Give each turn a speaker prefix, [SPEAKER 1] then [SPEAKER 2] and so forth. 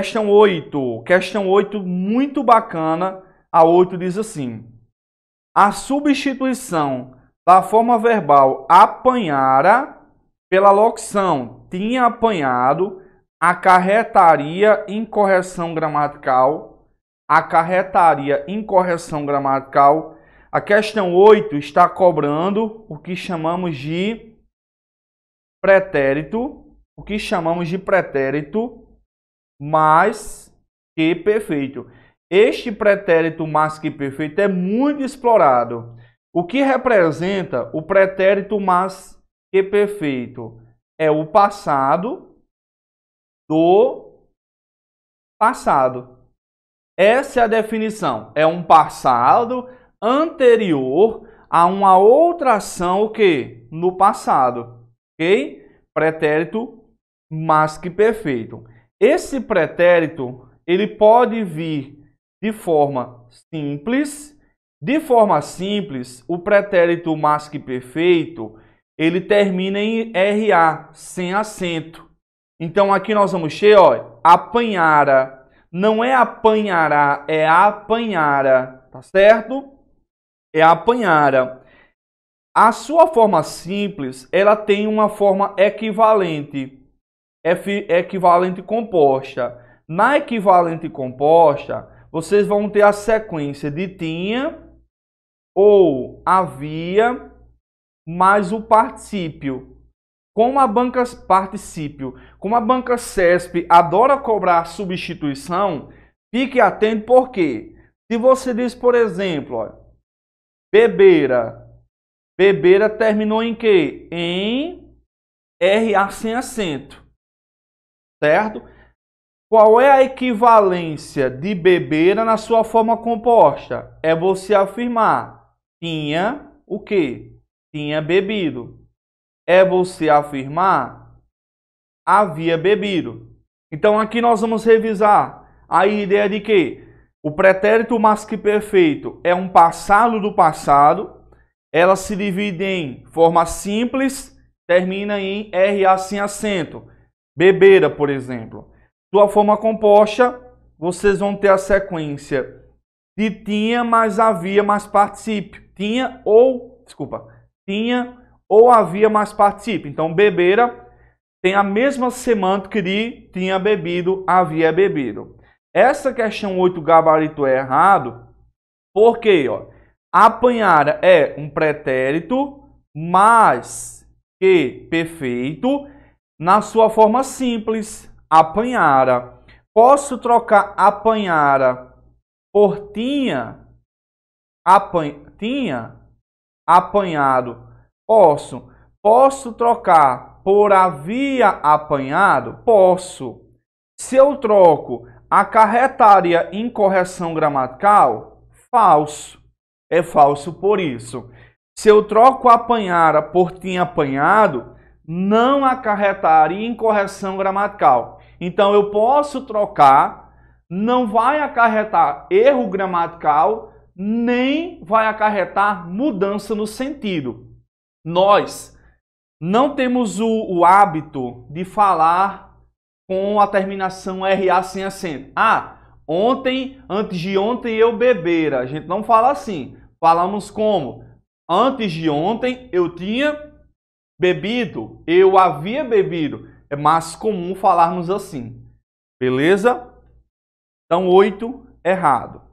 [SPEAKER 1] Questão 8. Questão 8, muito bacana. A 8 diz assim: A substituição da forma verbal apanhara pela locução tinha apanhado acarretaria incorreção gramatical. Acarretaria incorreção gramatical. A questão 8 está cobrando o que chamamos de pretérito, o que chamamos de pretérito mais que perfeito. Este pretérito mais que perfeito é muito explorado. O que representa o pretérito mais que perfeito? É o passado do passado. Essa é a definição. É um passado anterior a uma outra ação o que no passado, ok? Pretérito mais que perfeito. Esse pretérito, ele pode vir de forma simples. De forma simples, o pretérito mais que perfeito, ele termina em RA, sem acento. Então aqui nós vamos ter, ó, apanhara. Não é apanhará, é apanhara, tá certo? É apanhara. A sua forma simples, ela tem uma forma equivalente é equivalente composta. Na equivalente composta, vocês vão ter a sequência de tinha ou havia mais o particípio. Como a banca particípio, como a banca CESP adora cobrar substituição, fique atento porque se você diz, por exemplo, ó, bebeira, bebeira terminou em que Em RA sem acento certo? Qual é a equivalência de beber na sua forma composta? É você afirmar tinha o que? Tinha bebido. É você afirmar havia bebido. Então aqui nós vamos revisar a ideia de que o pretérito mais que perfeito é um passado do passado. Ela se divide em forma simples, termina em R assim acento. Bebeira, por exemplo. Sua forma composta, vocês vão ter a sequência de tinha mas havia mais particípio. Tinha ou, desculpa, tinha ou havia mais particípio. Então, bebeira tem a mesma semântica de tinha bebido, havia bebido. Essa questão 8 gabarito é errado, porque ó, apanhara é um pretérito mais que perfeito na sua forma simples, apanhara. Posso trocar apanhara por tinha, apan, tinha apanhado. Posso. Posso trocar por havia apanhado? Posso. Se eu troco, acarretaria incorreção gramatical? Falso. É falso por isso. Se eu troco apanhara por tinha apanhado, não acarretar incorreção gramatical. Então eu posso trocar, não vai acarretar erro gramatical, nem vai acarretar mudança no sentido. Nós não temos o, o hábito de falar com a terminação RA sem acento. Ah, ontem, antes de ontem eu bebera. A gente não fala assim. Falamos como? Antes de ontem eu tinha bebido, eu havia bebido. É mais comum falarmos assim. Beleza? Então, oito, errado.